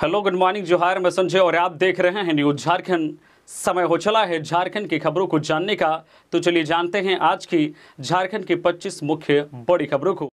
hello good morning जोहार मैं संजय और आप देख रहे हैं न्यूज झारखंड समय हो चला है झारखंड की खबरों को जानने का तो चलिए जानते हैं आज की झारखंड की 25 मुख्य बड़ी खबरों को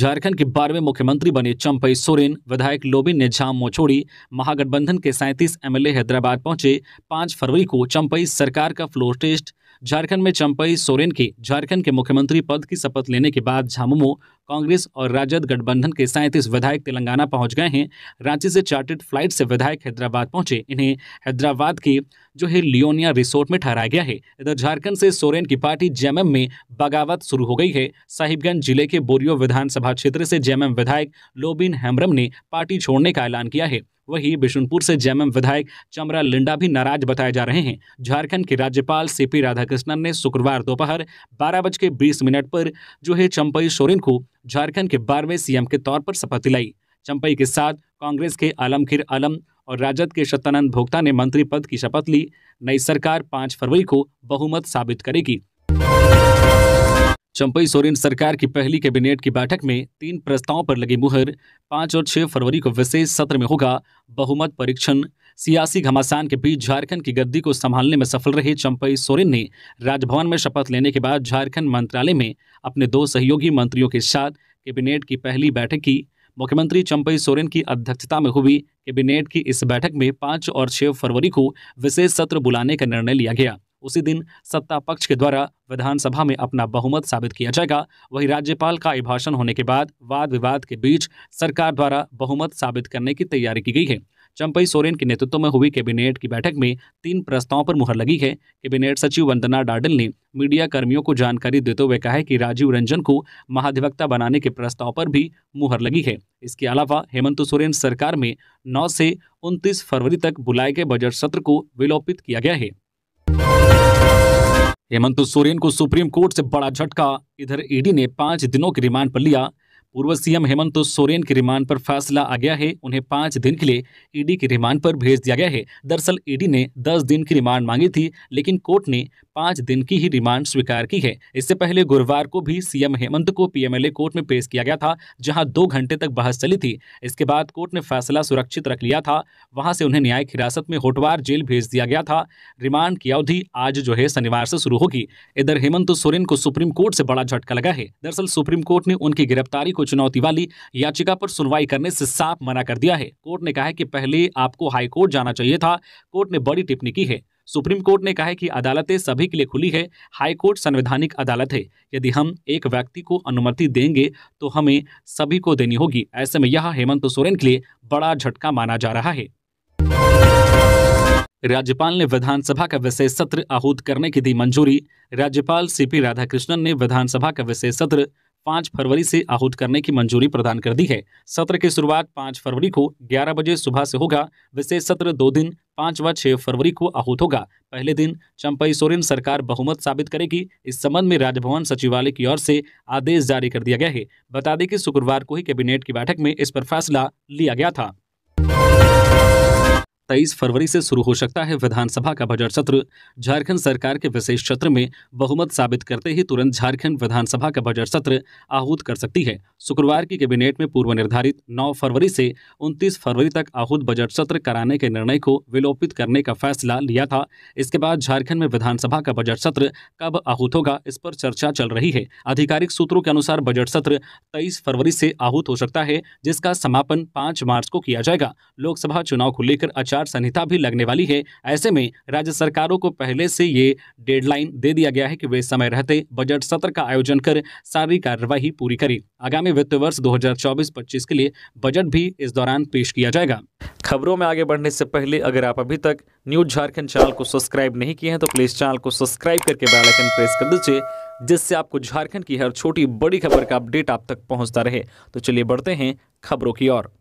झारखंड के बारहवें मुख्यमंत्री बने चंपई सोरेन विधायक लोबिन ने झाम मोछोड़ी महागठबंधन के 37 एमएलए हैदराबाद पहुंचे 5 फरवरी को चंपई सरकार का फ्लोर टेस्ट झारखंड में चंपई सोरेन के झारखंड के मुख्यमंत्री पद की शपथ लेने के बाद झामुमो कांग्रेस और राजद गठबंधन के सैंतीस विधायक तेलंगाना पहुंच गए हैं रांची से चार्टेड फ्लाइट से विधायक हैदराबाद पहुंचे इन्हें हैदराबाद के जो है लियोनिया रिसोर्ट में ठहराया गया है इधर झारखंड से सोरेन की पार्टी जेएमएम में बगावत शुरू हो गई है साहिबगंज जिले के बोरियो विधानसभा क्षेत्र से जेएमएम विधायक लोबिन हेम्ब्रम ने पार्टी छोड़ने का ऐलान किया है वहीं बिशुनपुर से जेएमएम विधायक चमरा लिंडा भी नाराज बताए जा रहे हैं झारखंड के राज्यपाल सीपी राधाकृष्णन ने शुक्रवार दोपहर बारह बज के बीस मिनट पर जो है चंपई सोरेन को झारखंड के बारहवें सीएम के तौर पर शपथ दिलाई चंपई के साथ कांग्रेस के आलमगीर आलम और राजद के सत्यानंद भोक्ता ने मंत्री पद की शपथ ली नई सरकार पाँच फरवरी को बहुमत साबित करेगी चंपई सोरेन सरकार की पहली कैबिनेट की बैठक में तीन प्रस्तावों पर लगी मुहर पाँच और छह फरवरी को विशेष सत्र में होगा बहुमत परीक्षण सियासी घमासान के बीच झारखंड की गद्दी को संभालने में सफल रहे चंपई सोरेन ने राजभवन में शपथ लेने के बाद झारखंड मंत्रालय में अपने दो सहयोगी मंत्रियों के साथ कैबिनेट की पहली बैठक की मुख्यमंत्री चंपई सोरेन की अध्यक्षता में हुई कैबिनेट की इस बैठक में पाँच और छह फरवरी को विशेष सत्र बुलाने का निर्णय लिया गया उसी दिन सत्ता पक्ष के द्वारा विधानसभा में अपना बहुमत साबित किया जाएगा वहीं राज्यपाल का अभिभाषण होने के बाद वाद विवाद के बीच सरकार द्वारा बहुमत साबित करने की तैयारी की गई है चंपई सोरेन के नेतृत्व में हुई कैबिनेट की बैठक में तीन प्रस्तावों पर मुहर लगी है कैबिनेट सचिव वंदना डाडल ने मीडिया कर्मियों को जानकारी देते हुए कहा है कि राजीव रंजन को महाधिवक्ता बनाने के प्रस्ताव पर भी मुहर लगी है इसके अलावा हेमंत सोरेन सरकार में 9 से 29 फरवरी तक बुलाए गए बजट सत्र को विलोपित किया गया है हेमंत सोरेन को सुप्रीम कोर्ट से बड़ा झटका इधर ईडी ने पांच दिनों की रिमांड पर लिया पूर्व सीएम हेमंत सोरेन की रिमांड पर फैसला आ गया है उन्हें पांच दिन के लिए ईडी की रिमांड पर भेज दिया गया है दरअसल ईडी ने दस दिन की रिमांड मांगी थी लेकिन कोर्ट ने पांच दिन की ही रिमांड स्वीकार की है इससे पहले गुरुवार को भी सीएम हेमंत को पीएमएलए कोर्ट में पेश किया गया था जहां दो घंटे तक बहस चली थी इसके बाद कोर्ट ने फैसला सुरक्षित रख लिया था वहां से उन्हें न्यायिक हिरासत में होटवार जेल भेज दिया गया था रिमांड की अवधि आज जो है शनिवार से शुरू होगी इधर हेमंत सोरेन को सुप्रीम कोर्ट से बड़ा झटका लगा है दरअसल सुप्रीम कोर्ट ने उनकी गिरफ्तारी को चुनौती वाली याचिका पर सुनवाई करने से साफ मना कर दिया है कोर्ट ने कहा है कि पहले आपको हाईकोर्ट जाना चाहिए था कोर्ट ने बड़ी टिप्पणी की है सुप्रीम कोर्ट ने कहा है कि अदालतें सभी के लिए खुली है हाई कोर्ट संवैधानिक अदालत है यदि हम एक व्यक्ति को अनुमति देंगे तो हमें सभी को देनी होगी ऐसे में यह हेमंत सोरेन के लिए बड़ा झटका माना जा रहा है राज्यपाल ने विधानसभा का विशेष सत्र आहूत करने की दी मंजूरी राज्यपाल सीपी राधाकृष्णन ने विधानसभा का विशेष सत्र पाँच फरवरी से आहूत करने की मंजूरी प्रदान कर दी है सत्र की शुरुआत पाँच फरवरी को ग्यारह बजे सुबह से होगा विशेष सत्र दो दिन पाँच व छह फरवरी को आहूत होगा पहले दिन चंपई सोरेन सरकार बहुमत साबित करेगी इस संबंध में राजभवन सचिवालय की ओर से आदेश जारी कर दिया गया है बता दें कि शुक्रवार को ही कैबिनेट की बैठक में इस पर फैसला लिया गया था तेईस फरवरी से शुरू हो सकता है विधानसभा का बजट सत्र झारखंड सरकार के विशेष सत्र में बहुमत साबित करते ही तुरंत झारखंड विधानसभा का बजट सत्र आहूत कर सकती है शुक्रवार की कैबिनेट में पूर्व निर्धारित 9 फरवरी से 29 फरवरी तक आहूत बजट सत्र कराने के निर्णय को विलोपित करने का फैसला लिया था इसके बाद झारखंड में विधानसभा का बजट सत्र कब आहूत होगा इस पर चर्चा चल रही है आधिकारिक सूत्रों के अनुसार बजट सत्र तेईस फरवरी से आहूत हो सकता है जिसका समापन पांच मार्च को किया जाएगा लोकसभा चुनाव को लेकर आचार संहिता भी लगने वाली है ऐसे में राज्य सरकारों को पहले से ये डेडलाइन दे दिया गया है कि वे समय रहते बजट सत्र का आयोजन कर सारी कार्यवाही पूरी करें आगामी वित्त वर्ष 2024-25 के लिए बजट भी इस दौरान पेश किया जाएगा खबरों में आगे बढ़ने से पहले अगर आप अभी तक न्यूज झारखंड चैनल को सब्सक्राइब नहीं किए हैं तो प्लीज चैनल को सब्सक्राइब करके बेल आइकन प्रेस कर दीजिए जिससे आपको झारखंड की हर छोटी बड़ी खबर का अपडेट आप तक पहुंचता रहे तो चलिए बढ़ते हैं खबरों की ओर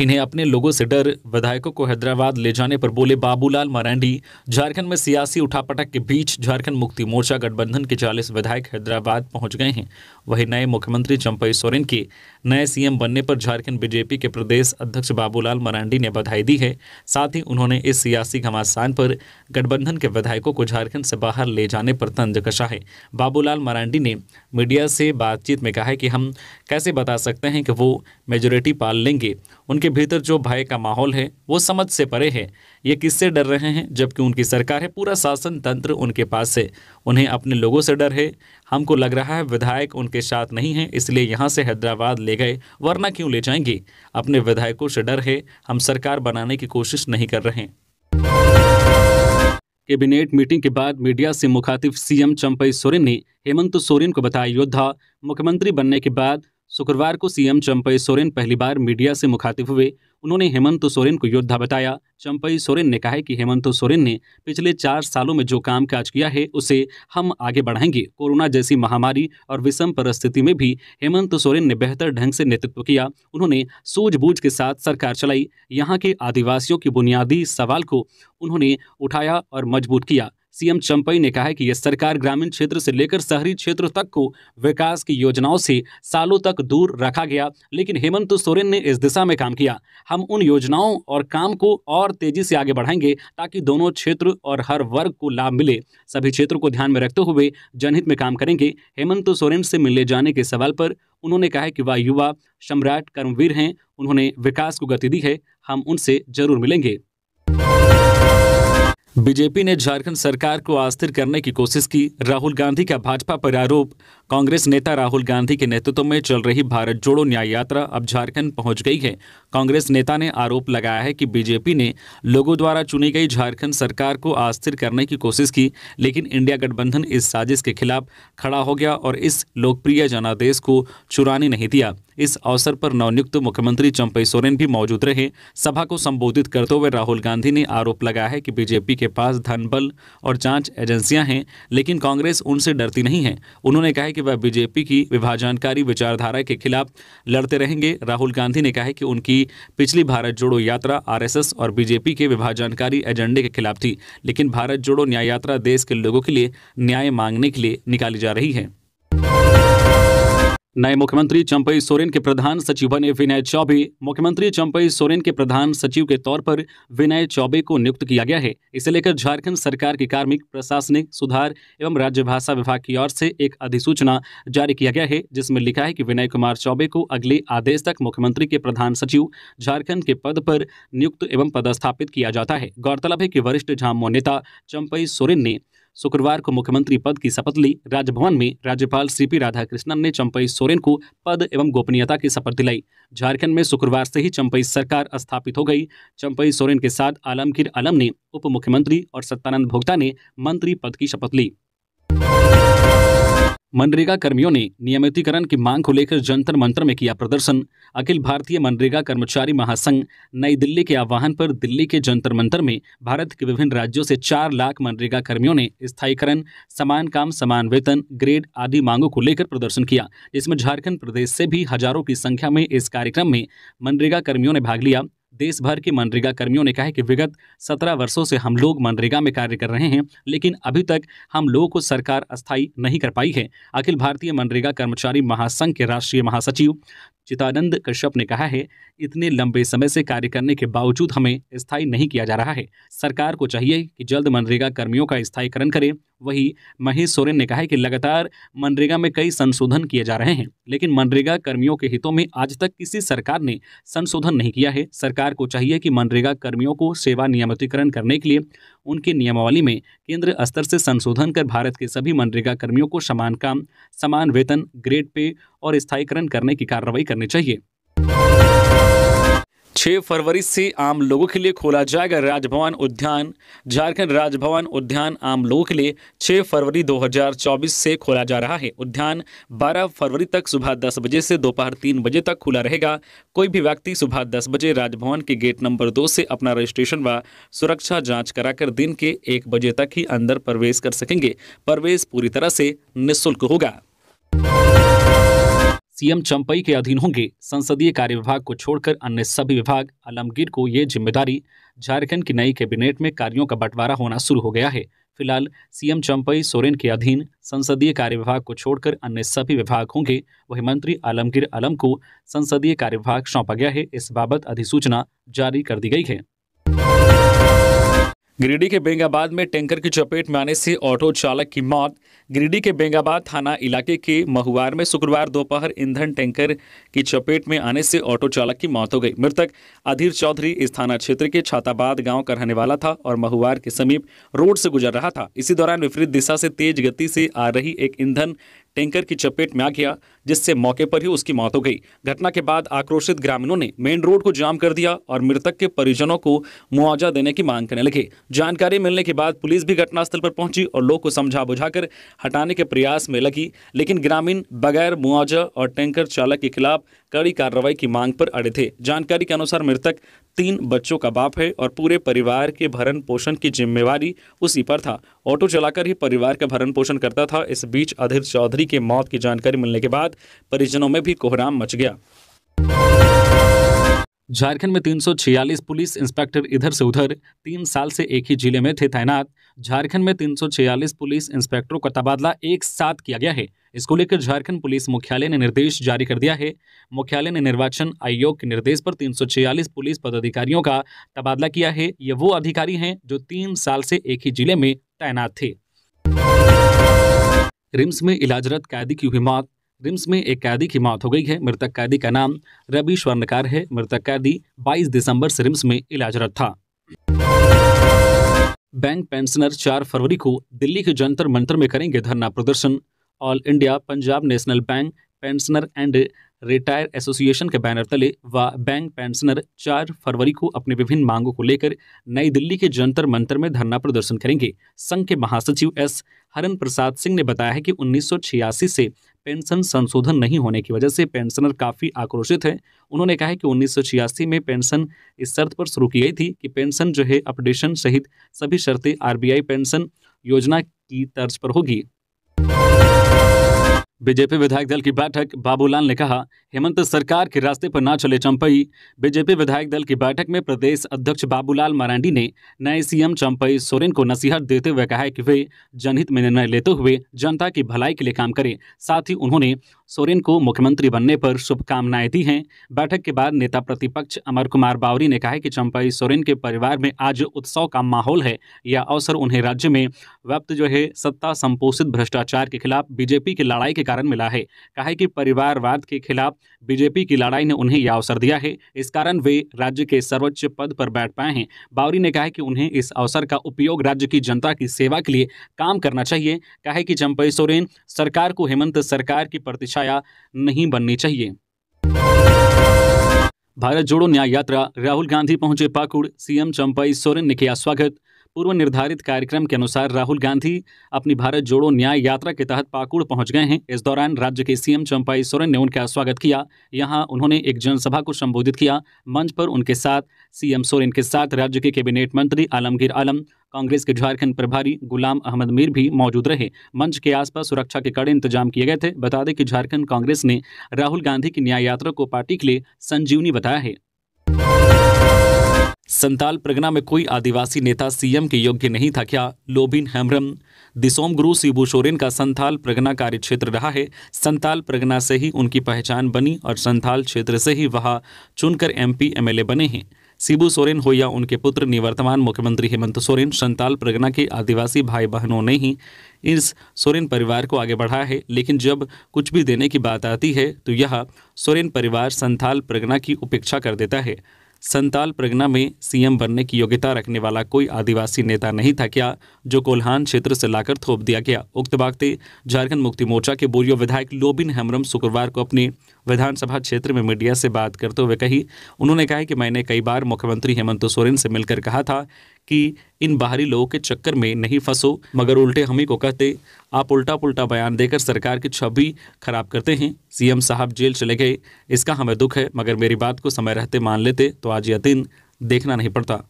इन्हें अपने लोगों से डर विधायकों को हैदराबाद ले जाने पर बोले बाबूलाल मरांडी झारखंड में सियासी उठापटक के बीच झारखंड मुक्ति मोर्चा गठबंधन के चालीस विधायक हैदराबाद पहुंच गए हैं वहीं नए मुख्यमंत्री चंपई सोरेन के नए सीएम बनने पर झारखंड बीजेपी के प्रदेश अध्यक्ष बाबूलाल मरांडी ने बधाई दी है साथ ही उन्होंने इस सियासी घमासान पर गठबंधन के विधायकों को झारखंड से बाहर ले जाने पर तंज कसा है बाबूलाल मरांडी ने मीडिया से बातचीत में कहा है कि हम कैसे बता सकते हैं कि वो मेजोरिटी पाल लेंगे उनके के भीतर जो भय का माहौल है वो समझ से परे है ये किससे डर रहे हैं जबकि उनकी सरकार है पूरा शासन तंत्र उनके पास है उन्हें अपने लोगों से डर है हमको लग रहा है विधायक उनके साथ नहीं है इसलिए यहाँ से हैदराबाद ले गए वरना क्यों ले जाएंगे अपने विधायकों से डर है हम सरकार बनाने की कोशिश नहीं कर रहे कैबिनेट मीटिंग के बाद मीडिया से मुखातिब सीएम चंपई सोरेन ने हेमंत सोरेन को बताया योद्धा मुख्यमंत्री बनने के बाद शुक्रवार को सीएम चंपई सोरेन पहली बार मीडिया से मुखातिब हुए उन्होंने हेमंत सोरेन को योद्धा बताया चंपई सोरेन ने कहा है कि हेमंत सोरेन ने पिछले चार सालों में जो काम काज किया है उसे हम आगे बढ़ाएंगे कोरोना जैसी महामारी और विषम परिस्थिति में भी हेमंत सोरेन ने बेहतर ढंग से नेतृत्व किया उन्होंने सूझबूझ के साथ सरकार चलाई यहाँ के आदिवासियों के बुनियादी सवाल को उन्होंने उठाया और मजबूत किया सीएम चंपई ने कहा है कि यह सरकार ग्रामीण क्षेत्र से लेकर शहरी क्षेत्र तक को विकास की योजनाओं से सालों तक दूर रखा गया लेकिन हेमंत सोरेन ने इस दिशा में काम किया हम उन योजनाओं और काम को और तेजी से आगे बढ़ाएंगे ताकि दोनों क्षेत्र और हर वर्ग को लाभ मिले सभी क्षेत्रों को ध्यान में रखते हुए जनहित में काम करेंगे हेमंत सोरेन से मिलने जाने के सवाल पर उन्होंने कहा है कि वह युवा सम्राट कर्मवीर हैं उन्होंने विकास को गति दी है हम उनसे जरूर मिलेंगे बीजेपी ने झारखंड सरकार को अस्थिर करने की कोशिश की राहुल गांधी का भाजपा पर आरोप कांग्रेस नेता राहुल गांधी के नेतृत्व में चल रही भारत जोड़ो न्याय यात्रा अब झारखंड पहुंच गई है कांग्रेस नेता ने आरोप लगाया है कि बीजेपी ने लोगों द्वारा चुनी गई झारखंड सरकार को अस्थिर करने की कोशिश की लेकिन इंडिया गठबंधन इस साजिश के खिलाफ खड़ा हो गया और इस लोकप्रिय जनादेश को चुराने नहीं दिया इस अवसर पर नवनियुक्त मुख्यमंत्री चंपई सोरेन भी मौजूद रहे सभा को संबोधित करते हुए राहुल गांधी ने आरोप लगाया है कि बीजेपी के पास धन बल और जांच एजेंसियां हैं लेकिन कांग्रेस उनसे डरती नहीं है उन्होंने कहा कि वह बीजेपी की विभाजनकारी विचारधारा के खिलाफ लड़ते रहेंगे राहुल गांधी ने कहा है कि उनकी पिछली भारत जोड़ो यात्रा आरएसएस और बीजेपी के विभाजनकारी एजेंडे के खिलाफ थी लेकिन भारत जोड़ो न्याय यात्रा देश के लोगों के लिए न्याय मांगने के लिए निकाली जा रही है नए मुख्यमंत्री चंपई सोरेन के प्रधान सचिव बने विनय चौबे मुख्यमंत्री चंपई सोरेन के प्रधान सचिव के तौर पर विनय चौबे को नियुक्त किया गया है इसे लेकर झारखंड सरकार के कार्मिक प्रशासनिक सुधार एवं राज्य भाषा विभाग की ओर से एक अधिसूचना जारी किया गया है जिसमें लिखा है कि विनय कुमार चौबे को अगले आदेश तक मुख्यमंत्री के प्रधान सचिव झारखंड के पद पर नियुक्त एवं पदस्थापित किया जाता है गौरतलब है कि वरिष्ठ झामो नेता चंपई सोरेन ने शुक्रवार को मुख्यमंत्री पद की शपथ ली राजभवन में राज्यपाल पी राधाकृष्णन ने चंपई सोरेन को पद एवं गोपनीयता की शपथ दिलाई झारखंड में शुक्रवार से ही चंपई सरकार स्थापित हो गई चंपई सोरेन के साथ आलमगीर आलम ने उप मुख्यमंत्री और सत्यानंद भोक्ता ने मंत्री पद की शपथ ली मनरेगा कर्मियों ने नियमितीकरण की मांग को लेकर जंतर मंत्र में किया प्रदर्शन अखिल भारतीय मनरेगा कर्मचारी महासंघ नई दिल्ली के आह्वान पर दिल्ली के जंतर मंत्र में भारत के विभिन्न राज्यों से चार लाख मनरेगा कर्मियों ने स्थायीकरण समान काम समान वेतन ग्रेड आदि मांगों को लेकर प्रदर्शन किया जिसमें झारखंड प्रदेश से भी हजारों की संख्या में इस कार्यक्रम में मनरेगा कर्मियों ने भाग लिया देश भर के मनरेगा कर्मियों ने कहा है कि विगत सत्रह वर्षों से हम लोग मनरेगा में कार्य कर रहे हैं लेकिन अभी तक हम लोगों को सरकार अस्थायी नहीं कर पाई है अखिल भारतीय मनरेगा कर्मचारी महासंघ के राष्ट्रीय महासचिव चितानंद कश्यप ने कहा है इतने लंबे समय से कार्य करने के बावजूद हमें स्थायी नहीं किया जा रहा है सरकार को चाहिए कि जल्द मनरेगा कर्मियों का स्थायीकरण करें वही महेश सोरेन ने कहा है कि लगातार मनरेगा में कई संशोधन किए जा रहे हैं लेकिन मनरेगा कर्मियों के हितों में आज तक किसी सरकार ने संशोधन नहीं किया है सरकार को चाहिए कि मनरेगा कर्मियों को सेवा नियमितीकरण करने के लिए उनकी नियमावली में केंद्र स्तर से संशोधन कर भारत के सभी मनरेगा कर्मियों को समान काम समान वेतन ग्रेड पे और स्थायीकरण करने की कार्रवाई करनी चाहिए 6 फरवरी से आम लोगों के लिए खोला जाएगा राजभवन उद्यान झारखंड राजभवन उद्यान आम लोगों के लिए 6 फरवरी 2024 से खोला जा रहा है उद्यान 12 फरवरी तक सुबह 10 बजे से दोपहर 3 बजे तक खुला रहेगा कोई भी व्यक्ति सुबह 10 बजे राजभवन के गेट नंबर दो से अपना रजिस्ट्रेशन व सुरक्षा जाँच कराकर दिन के एक बजे तक ही अंदर प्रवेश कर सकेंगे प्रवेश पूरी तरह से निःशुल्क होगा सीएम चंपई के अधीन होंगे संसदीय कार्य विभाग को छोड़कर अन्य सभी विभाग आलमगीर को ये जिम्मेदारी झारखंड की नई कैबिनेट में कार्यों का बंटवारा होना शुरू हो गया है फिलहाल सीएम चंपई सोरेन के अधीन संसदीय कार्य विभाग को छोड़कर अन्य सभी विभाग होंगे वही मंत्री आलमगीर आलम को संसदीय कार्य विभाग सौंपा गया है इस बाबत अधिसूचना जारी कर दी गई है गिरिडीह के बेंगाबाद में टैंकर की चपेट में आने से ऑटो चालक की मौत गिरिडीह के बेंगाबाद थाना इलाके के महुआर में शुक्रवार दोपहर ईंधन टैंकर की चपेट में आने से ऑटो चालक की मौत हो गई मृतक अधीर चौधरी इस थाना क्षेत्र के छाताबाद गांव का रहने वाला था और महुआर के समीप रोड से गुजर रहा था इसी दौरान विपरीत दिशा से तेज गति से आ रही एक ईंधन टैंकर की चपेट में आ गया जिससे मौके पर ही उसकी मौत हो गई घटना के बाद आक्रोशित ग्रामीणों ने मेन रोड को जाम कर दिया और मृतक के परिजनों को मुआवजा देने की मांग करने लगे जानकारी मिलने के बाद पुलिस भी घटनास्थल पर पहुंची और लोग को समझा बुझाकर हटाने के प्रयास में लगी लेकिन ग्रामीण बगैर मुआवजा और टैंकर चालक के खिलाफ कड़ी कार्रवाई की मांग पर अड़े थे जानकारी के अनुसार मृतक तीन बच्चों का बाप है और पूरे परिवार के भरण पोषण की जिम्मेवारी उसी पर था ऑटो चलाकर ही परिवार का भरण पोषण करता था इस बीच अधीर चौधरी के मौत की जानकारी मिलने के बाद परिजनों में भी कोहराम मच गया झारखंड में 346 पुलिस इंस्पेक्टर इधर से उधर तीन साल से एक ही जिले में थे तैनात झारखंड में 346 पुलिस इंस्पेक्टरों का तबादला एक साथ किया गया है इसको लेकर झारखंड पुलिस मुख्यालय ने निर्देश जारी कर दिया है मुख्यालय ने निर्वाचन आयोग के निर्देश पर 346 पुलिस पदाधिकारियों का तबादला किया है ये वो अधिकारी हैं जो तीन साल से एक ही जिले में तैनात थे रिम्स में इलाजरत कैदी की हुई मौत रिम्स में एक कैदी की मौत हो गई है मृतक कैदी का नाम रवि स्वर्णकार है मृतक कैदी 22 दिसंबर से रिम्स में इलाजरत था बैंक पेंशनर 4 फरवरी को दिल्ली के जंतर मंत्र में करेंगे धरना प्रदर्शन all India Punjab National Bank pensioner and retire association के बैनर तले व बैंक पेंशनर चार फरवरी को अपने विभिन्न मांगों को लेकर नई दिल्ली के जंतर मंत्र में धरना प्रदर्शन करेंगे संघ के महासचिव एस हरन प्रसाद सिंह ने बताया है कि 1986 से पेंशन संशोधन नहीं होने की वजह से पेंशनर काफ़ी आक्रोशित हैं उन्होंने कहा है कि उन्नीस में पेंशन इस शर्त पर शुरू की गई थी कि पेंशन जो है अपडेशन सहित सभी शर्तें आरबीआई पेंशन योजना की तर्ज पर होगी बीजेपी विधायक दल की बैठक बाबूलाल ने कहा हेमंत सरकार के रास्ते पर ना चले चंपई बीजेपी विधायक दल की बैठक में प्रदेश अध्यक्ष बाबूलाल मरांडी ने नए सीएम चंपई सोरेन को नसीहत देते हुए कहा है कि वे जनहित में निर्णय लेते हुए जनता की भलाई के लिए काम करें साथ ही उन्होंने सोरेन को मुख्यमंत्री बनने पर शुभकामनाएं दी हैं बैठक के बाद नेता प्रतिपक्ष अमर कुमार बावरी ने कहा है कि चंपई सोरेन के परिवार में आज उत्सव का माहौल है यह अवसर उन्हें राज्य में व्याप्त जो है सत्ता संपोषित भ्रष्टाचार के खिलाफ बीजेपी की लड़ाई के कारण मिला है कहा है कि परिवारवाद के खिलाफ बीजेपी की लड़ाई ने उन्हें यह अवसर दिया है इस कारण वे राज्य के सर्वोच्च पद पर बैठ पाए हैं बावरी ने कहा है कि उन्हें इस अवसर का उपयोग राज्य की जनता की सेवा के लिए काम करना चाहिए कहा है कि चंपई सोरेन सरकार को हेमंत सरकार की प्रतिछाया नहीं बननी चाहिए भारत जोड़ो न्याय यात्रा राहुल गांधी पहुंचे पाकुड़ सीएम चंपई सोरेन ने किया स्वागत पूर्व निर्धारित कार्यक्रम के अनुसार राहुल गांधी अपनी भारत जोड़ो न्याय यात्रा के तहत पाकुड़ पहुंच गए हैं इस दौरान राज्य के सीएम चंपाई सोरेन ने उनका स्वागत किया यहां उन्होंने एक जनसभा को संबोधित किया मंच पर उनके साथ सीएम सोरेन के साथ राज्य के कैबिनेट मंत्री आलमगीर आलम कांग्रेस के झारखंड प्रभारी गुलाम अहमद मीर भी मौजूद रहे मंच के आसपास सुरक्षा के कड़े इंतजाम किए गए थे बता दें कि झारखंड कांग्रेस ने राहुल गांधी की न्याय यात्रा को पार्टी के लिए संजीवनी बताया है संताल प्रगना में कोई आदिवासी नेता सीएम के योग्य नहीं था क्या लोबिन हेम्ब्रम दिसोम गुरु शिबू सोरेन का संथाल प्रगना कार्य क्षेत्र रहा है संताल प्रगना से ही उनकी पहचान बनी और संथाल क्षेत्र से ही वह चुनकर एमपी एमएलए बने हैं शिबू सोरेन हो या उनके पुत्र निवर्तमान मुख्यमंत्री हेमंत सोरेन संताल प्रगना के आदिवासी भाई बहनों ने ही इस सोरेन परिवार को आगे बढ़ाया है लेकिन जब कुछ भी देने की बात आती है तो यह सोरेन परिवार संथाल प्रगना की उपेक्षा कर देता है संताल प्रगना में सीएम बनने की योग्यता रखने वाला कोई आदिवासी नेता नहीं था क्या जो कोल्हान क्षेत्र से लाकर थोप दिया गया उक्त वाकते झारखंड मुक्ति मोर्चा के बोरियो विधायक लोबिन हेमरम शुक्रवार को अपने विधानसभा क्षेत्र में मीडिया से बात करते हुए कही उन्होंने कहा कि मैंने कई बार मुख्यमंत्री हेमंत सोरेन से मिलकर कहा था कि इन बाहरी लोगों के चक्कर में नहीं फंसो मगर उल्टे हम ही को कहते आप उल्टा पुल्टा बयान देकर सरकार की छवि खराब करते हैं सीएम साहब जेल चले गए इसका हमें दुख है मगर मेरी बात को समय रहते मान लेते तो आज यह दिन देखना नहीं पड़ता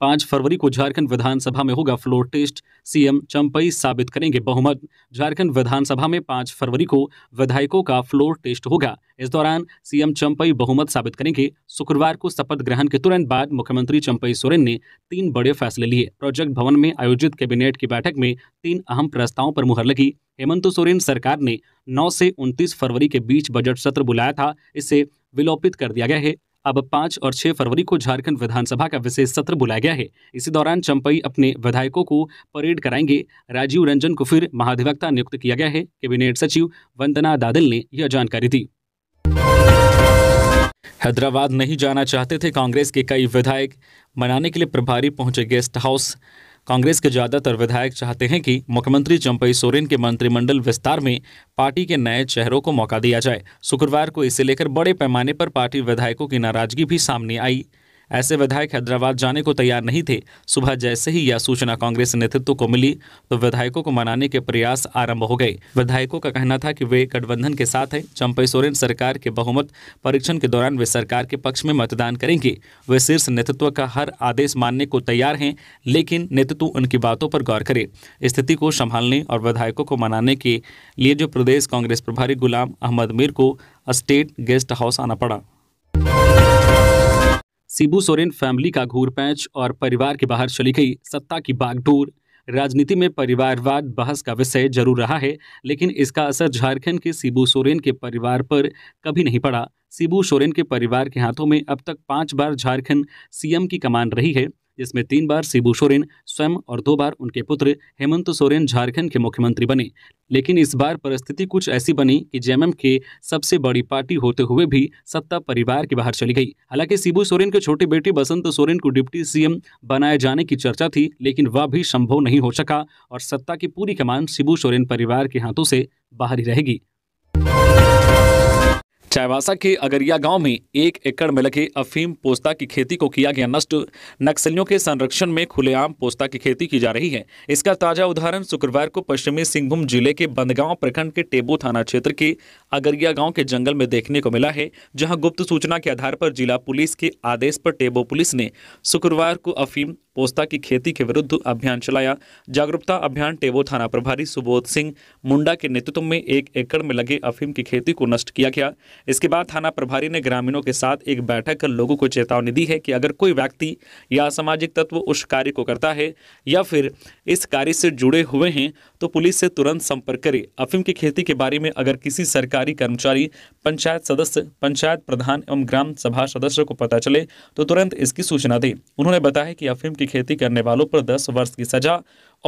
पांच फरवरी को झारखंड विधानसभा में होगा फ्लोर टेस्ट सीएम चंपई साबित करेंगे बहुमत झारखंड विधानसभा में पांच फरवरी को विधायकों का फ्लोर टेस्ट होगा इस दौरान सीएम चंपई बहुमत साबित करेंगे शुक्रवार को शपथ ग्रहण के तुरंत बाद मुख्यमंत्री चंपई सोरेन ने तीन बड़े फैसले लिए प्रोजेक्ट भवन में आयोजित कैबिनेट की बैठक में तीन अहम प्रस्तावों पर मुहर लगी हेमंत सोरेन सरकार ने 9 से 29 फरवरी के बीच बजट सत्र बुलाया था इसे विलोपित कर दिया गया है अब पाँच और छह फरवरी को झारखंड विधानसभा का विशेष सत्र बुलाया गया है इसी दौरान चंपई अपने विधायकों को परेड कराएंगे राजीव रंजन को फिर महाधिवक्ता नियुक्त किया गया है कैबिनेट सचिव वंदना दादल ने यह जानकारी दी हैदराबाद नहीं जाना चाहते थे कांग्रेस के कई विधायक मनाने के लिए प्रभारी पहुंचे गेस्ट हाउस कांग्रेस के ज्यादातर विधायक चाहते हैं कि मुख्यमंत्री चंपई सोरेन के मंत्रिमंडल विस्तार में पार्टी के नए चेहरों को मौका दिया जाए शुक्रवार को इसे लेकर बड़े पैमाने पर पार्टी विधायकों की नाराजगी भी सामने आई ऐसे विधायक हैदराबाद जाने को तैयार नहीं थे सुबह जैसे ही यह सूचना कांग्रेस नेतृत्व को मिली तो विधायकों को मनाने के प्रयास आरंभ हो गए विधायकों का कहना था कि वे गठबंधन के साथ हैं चंपई सोरेन सरकार के बहुमत परीक्षण के दौरान वे सरकार के पक्ष में मतदान करेंगे वे शीर्ष नेतृत्व का हर आदेश मानने को तैयार हैं लेकिन नेतृत्व उनकी बातों पर गौर करे स्थिति को संभालने और विधायकों को मनाने के लिए जो प्रदेश कांग्रेस प्रभारी गुलाम अहमद मीर को स्टेट गेस्ट हाउस आना पड़ा सिबू सोरेन फैमिली का घूर पैंच और परिवार के बाहर चली गई सत्ता की बागडोर राजनीति में परिवारवाद बहस का विषय जरूर रहा है लेकिन इसका असर झारखंड के सिबू सोरेन के परिवार पर कभी नहीं पड़ा सिबू सोरेन के परिवार के हाथों में अब तक पांच बार झारखंड सीएम की कमान रही है जिसमें तीन बार शिबू सोरेन स्वयं और दो बार उनके पुत्र हेमंत सोरेन झारखंड के मुख्यमंत्री बने लेकिन इस बार परिस्थिति कुछ ऐसी बनी कि जेएमएम के सबसे बड़ी पार्टी होते हुए भी सत्ता परिवार के बाहर चली गई हालांकि शिबू सोरेन के छोटे बेटे बसंत सोरेन को डिप्टी सीएम बनाए जाने की चर्चा थी लेकिन वह भी संभव नहीं हो सका और सत्ता की पूरी कमान शिबू सोरेन परिवार के हाथों से बाहर ही रहेगी चाईबासा के अगरिया गांव में एक एकड़ में लगे अफीम पोस्ता की खेती को किया गया नष्ट नक्सलियों के संरक्षण में खुलेआम पोस्ता की खेती की जा रही है इसका ताजा उदाहरण शुक्रवार को पश्चिमी सिंहभूम जिले के बंदगांव प्रखंड के टेबू थाना क्षेत्र के अगरिया गांव के जंगल में देखने को मिला है जहां गुप्त सूचना के आधार पर जिला पुलिस के आदेश पर टेबो पुलिस ने शुक्रवार को अफीम पोस्ता की खेती के विरुद्ध अभियान चलाया जागरूकता अभियान टेबो थाना प्रभारी सुबोध सिंह मुंडा के नेतृत्व में एक एकड़ में लगे अफीम की खेती को नष्ट किया गया इसके बाद थाना प्रभारी ने ग्रामीणों के साथ एक बैठक कर लोगों को चेतावनी दी है कि अगर कोई व्यक्ति या सामाजिक तत्व उस कार्य को करता है या फिर इस कार्य से जुड़े हुए हैं तो पुलिस से तुरंत संपर्क करें अफीम की खेती के बारे में अगर किसी सरकारी कर्मचारी पंचायत सदस्य पंचायत प्रधान एवं ग्राम सभा सदस्य को पता चले तो तुरंत इसकी सूचना दें उन्होंने बताया कि अफीम की खेती करने वालों पर दस वर्ष की सजा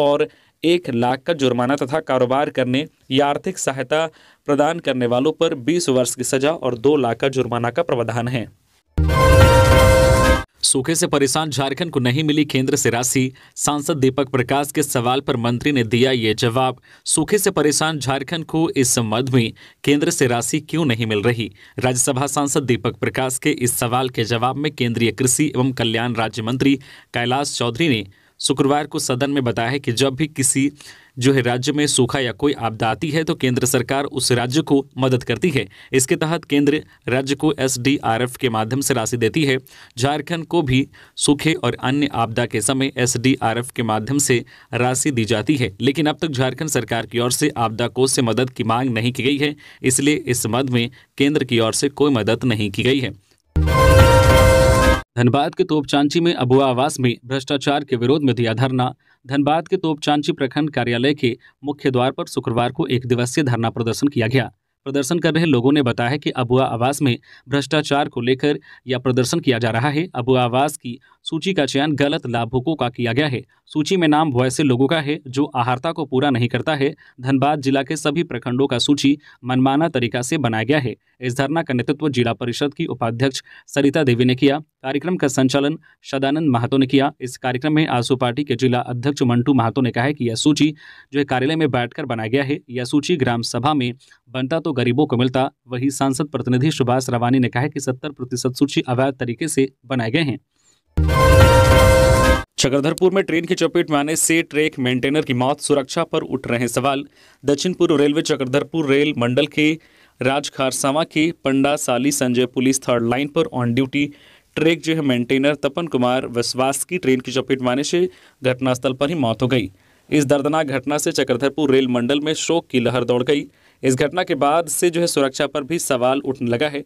और एक लाख का जुर्माना तथा कारोबार करने या आर्थिक सहायता प्रदान करने वालों पर बीस वर्ष की सजा और दो लाख का जुर्माना का प्रावधान है सूखे से परेशान झारखंड को नहीं मिली केंद्र से राशि सांसद दीपक प्रकाश के सवाल पर मंत्री ने दिया ये जवाब सूखे से परेशान झारखंड को इस मद में केंद्र से राशि क्यों नहीं मिल रही राज्यसभा सांसद दीपक प्रकाश के इस सवाल के जवाब में केंद्रीय कृषि एवं कल्याण राज्य मंत्री कैलाश चौधरी ने शुक्रवार को सदन में बताया कि जब भी किसी जो है राज्य में सूखा या कोई आपदा आती है तो केंद्र सरकार उस राज्य को मदद करती है इसके तहत केंद्र राज्य को एसडीआरएफ के माध्यम से राशि देती है झारखंड को भी सूखे और अन्य आपदा के समय एसडीआरएफ के माध्यम से राशि दी जाती है लेकिन अब तक झारखंड सरकार की ओर से आपदा कोष से मदद की मांग नहीं की गई है इसलिए इस मद में केंद्र की ओर से कोई मदद नहीं की गई है धनबाद के तोपचांची में अबुआ आवास में भ्रष्टाचार के विरोध में दिया धरना धनबाद के तोपचांची प्रखंड कार्यालय के मुख्य द्वार पर शुक्रवार को एक दिवसीय धरना प्रदर्शन किया गया प्रदर्शन कर रहे लोगों ने बताया कि अबुआ आवास में भ्रष्टाचार को लेकर यह प्रदर्शन किया जा रहा है अबुआ आवास की सूची का चयन गलत लाभुकों का किया गया है सूची में नाम वैसे लोगों का है जो आहारता को पूरा नहीं करता है धनबाद जिला के सभी प्रखंडों का सूची मनमाना तरीका से बनाया गया है इस धरना का नेतृत्व जिला परिषद की उपाध्यक्ष सरिता देवी ने किया कार्यक्रम का संचालन सदानंद महातो ने किया इस कार्यक्रम में आसू पार्टी के जिला अध्यक्ष मंटू महातो ने कहा है कि यह सूची जो है कार्यालय में बैठकर बनाया गया है यह सूची ग्राम सभा में बनता तो गरीबों को मिलता वही सांसद प्रतिनिधि सुभाष रवानी ने कहा है कि सत्तर प्रतिशत सूची अवैध तरीके से बनाए गए हैं चक्रधरपुर में ट्रेन की चपेट में आने से ट्रैक मेंटेनर की मौत सुरक्षा पर उठ रहे सवाल दक्षिण पूर्व रेलवे चक्रधरपुर रेल मंडल के राजखारसावा के Pandrasali Sanjay police third line पर ऑन ड्यूटी ट्रेक जो है मेंटेनर तपन कुमार विश्वास की ट्रेन की चपेट मारने से घटनास्थल पर ही मौत हो गई इस दर्दनाक घटना से चक्रधरपुर रेल मंडल में शोक की लहर दौड़ गई इस घटना के बाद से जो है सुरक्षा पर भी सवाल उठने लगा है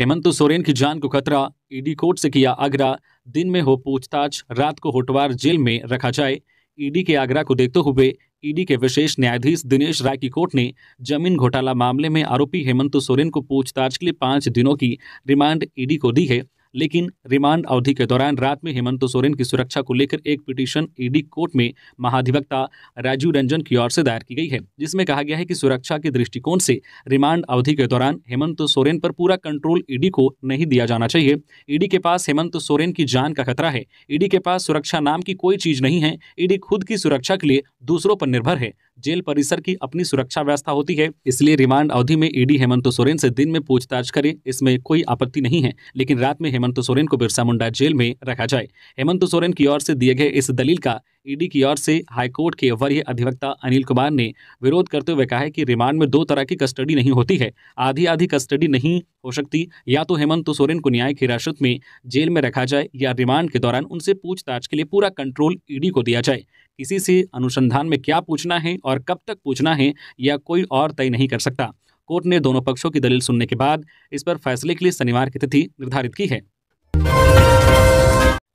हेमंत सोरेन की जान को खतरा ईडी कोर्ट से किया आग्रह दिन में हो पूछताछ रात को होटवार जेल में रखा जाए ईडी के आगरा को देखते हुए ईडी के विशेष न्यायाधीश दिनेश राय की कोर्ट ने जमीन घोटाला मामले में आरोपी हेमंत सोरेन को पूछताछ के लिए पांच दिनों की रिमांड ईडी को दी है लेकिन रिमांड अवधि के दौरान रात में हेमंत सोरेन की सुरक्षा को लेकर एक पिटीशन ईडी कोर्ट में महाधिवक्ता राजीव रंजन की ओर से दायर की गई है जिसमें कहा गया है कि सुरक्षा के दृष्टिकोण से रिमांड अवधि के दौरान हेमंत सोरेन पर पूरा कंट्रोल ईडी को नहीं दिया जाना चाहिए ईडी के पास हेमंत सोरेन की जान का खतरा है ईडी के पास सुरक्षा नाम की कोई चीज नहीं है ईडी खुद की सुरक्षा के लिए दूसरों पर निर्भर है जेल परिसर की अपनी सुरक्षा व्यवस्था होती है इसलिए रिमांड अवधि में ईडी हेमंत सोरेन से दिन में पूछताछ करे इसमें कोई आपत्ति नहीं है लेकिन रात में हेमंत सोरेन को बिरसा मुंडा जेल में रखा जाए हेमंत सोरेन की ओर से दिए गए इस दलील का ईडी की ओर से हाईकोर्ट के वरीय अधिवक्ता अनिल कुमार ने विरोध करते हुए कहा है कि रिमांड में दो तरह की कस्टडी नहीं होती है आधी आधी कस्टडी नहीं हो सकती या तो हेमंत तो सोरेन को न्यायिक हिरासत में जेल में रखा जाए या रिमांड के दौरान उनसे पूछताछ के लिए पूरा कंट्रोल ईडी को दिया जाए किसी से अनुसंधान में क्या पूछना है और कब तक पूछना है या कोई और तय नहीं कर सकता कोर्ट ने दोनों पक्षों की दलील सुनने के बाद इस पर फैसले के लिए शनिवार की तिथि निर्धारित की है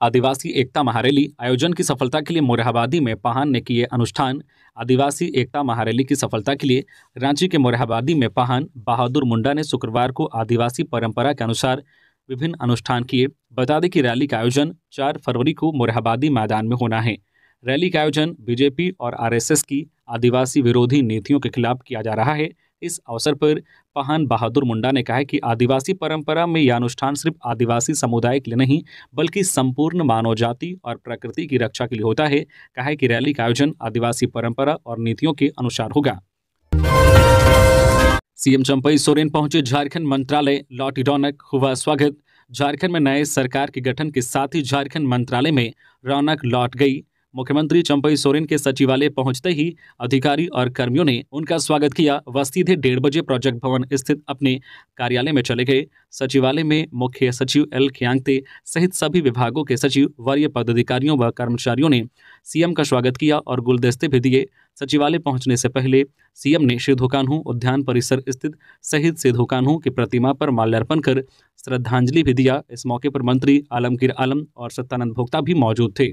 आदिवासी एकता महारैली आयोजन की सफलता के लिए मोरहाबादी में पहान ने किए अनुष्ठान आदिवासी एकता महारैली की सफलता के लिए रांची के मोरहाबादी में पहान बहादुर मुंडा ने शुक्रवार को आदिवासी परंपरा के अनुसार विभिन्न अनुष्ठान किए बता दें कि रैली का आयोजन चार फरवरी को मोरहाबादी मैदान में होना है रैली का आयोजन बीजेपी और आर की आदिवासी विरोधी नीतियों के खिलाफ किया जा रहा है इस अवसर पर पहान बहादुर मुंडा ने कहा कि आदिवासी परंपरा में यह अनुष्ठान सिर्फ आदिवासी समुदाय के लिए नहीं बल्कि संपूर्ण मानव जाति और प्रकृति की रक्षा के लिए होता है कहा कि रैली का आयोजन आदिवासी परंपरा और नीतियों के अनुसार होगा सीएम चंपई सोरेन पहुंचे झारखंड मंत्रालय लौटी रौनक हुआ स्वागत झारखंड में नए सरकार के गठन के साथ ही झारखंड मंत्रालय में रौनक लौट गई मुख्यमंत्री चंपई सोरेन के सचिवालय पहुंचते ही अधिकारी और कर्मियों ने उनका स्वागत किया व सीधे डेढ़ बजे प्रोजेक्ट भवन स्थित अपने कार्यालय में चले गए सचिवालय में मुख्य सचिव एल ख्यांगते सहित सभी विभागों के सचिव वरीय पदाधिकारियों व कर्मचारियों ने सीएम का स्वागत किया और गुलदस्ते भी दिए सचिवालय पहुंचने से पहले सीएम ने सिद्धू उद्यान परिसर स्थित शहीद सिद्धू की प्रतिमा पर माल्यार्पण कर श्रद्धांजलि भी दिया इस मौके पर मंत्री आलमगीर आलम और सत्यानंद भोक्ता भी मौजूद थे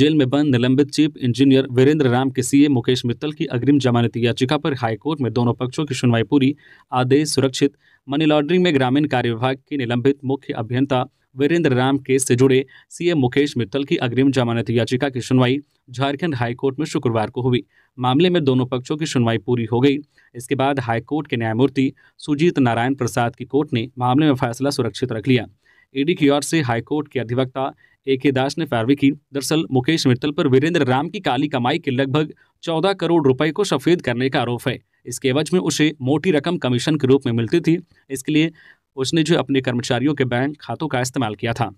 जेल में बंद निलंबित चीफ इंजीनियर वीरेंद्र राम के सीए मुकेश मित्तल की अग्रिम जमानत याचिका पर हाईकोर्ट में दोनों पक्षों की सुनवाई पूरी आदेश सुरक्षित मनी लॉन्ड्रिंग में ग्रामीण कार्य विभाग के निलंबित मुख्य अभियंता वीरेंद्र राम केस से जुड़े सीएम मुकेश मित्तल की अग्रिम जमानत याचिका की सुनवाई झारखंड हाईकोर्ट में शुक्रवार को हुई मामले में दोनों पक्षों की सुनवाई पूरी हो गई इसके बाद हाईकोर्ट के न्यायमूर्ति सुजीत नारायण प्रसाद की कोर्ट ने मामले में फैसला सुरक्षित रख लिया ईडी की ओर से हाईकोर्ट के अधिवक्ता ए के दास ने पैरवी की दरअसल मुकेश मित्तल पर वीरेंद्र राम की काली कमाई के लगभग चौदह करोड़ रुपए को सफेद करने का आरोप है इसके एवज में उसे मोटी रकम कमीशन के रूप में मिलती थी इसके लिए उसने जो अपने कर्मचारियों के बैंक खातों का इस्तेमाल किया था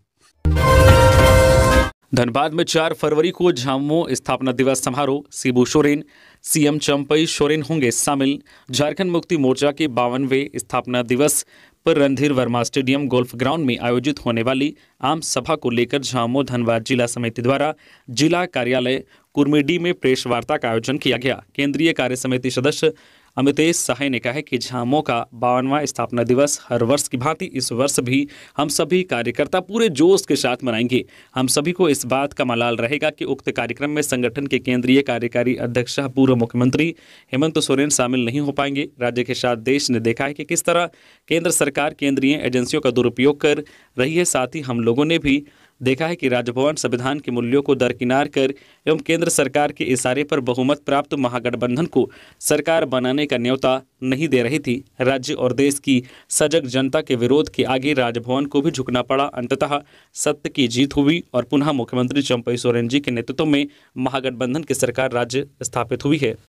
धनबाद में 4 फरवरी को झामुमो स्थापना दिवस समारोह सीबू सोरेन सीएम चंपई सोरेन होंगे शामिल झारखंड मुक्ति मोर्चा के बावनवे स्थापना दिवस पर Randhir Verma stadium golf ground में आयोजित होने वाली आम सभा को लेकर झामो धनबाद जिला समिति द्वारा जिला कार्यालय कुर्मिडी में प्रेस वार्ता का आयोजन किया गया केंद्रीय कार्य समिति सदस्य अमितेश सहाय ने कहा है कि झामो का बावनवा स्थापना दिवस हर वर्ष की भांति इस वर्ष भी हम सभी कार्यकर्ता पूरे जोश के साथ मनाएंगे हम सभी को इस बात का मलाल रहेगा कि उक्त कार्यक्रम में संगठन के केंद्रीय कार्यकारी अध्यक्ष पूर्व मुख्यमंत्री हेमंत सोरेन शामिल नहीं हो पाएंगे राज्य के साथ देश ने देखा है कि किस तरह केंद्र सरकार केंद्रीय एजेंसियों का दुरुपयोग कर रही है साथ ही हम लोगों ने भी देखा है कि राजभवन संविधान के मूल्यों को दरकिनार कर एवं केंद्र सरकार के इशारे पर बहुमत प्राप्त महागठबंधन को सरकार बनाने का न्योता नहीं दे रही थी राज्य और देश की सजग जनता के विरोध के आगे राजभवन को भी झुकना पड़ा अंततः सत्य की जीत हुई और पुनः मुख्यमंत्री चंपई सोरेन जी के नेतृत्व में महागठबंधन की सरकार राज्य स्थापित हुई है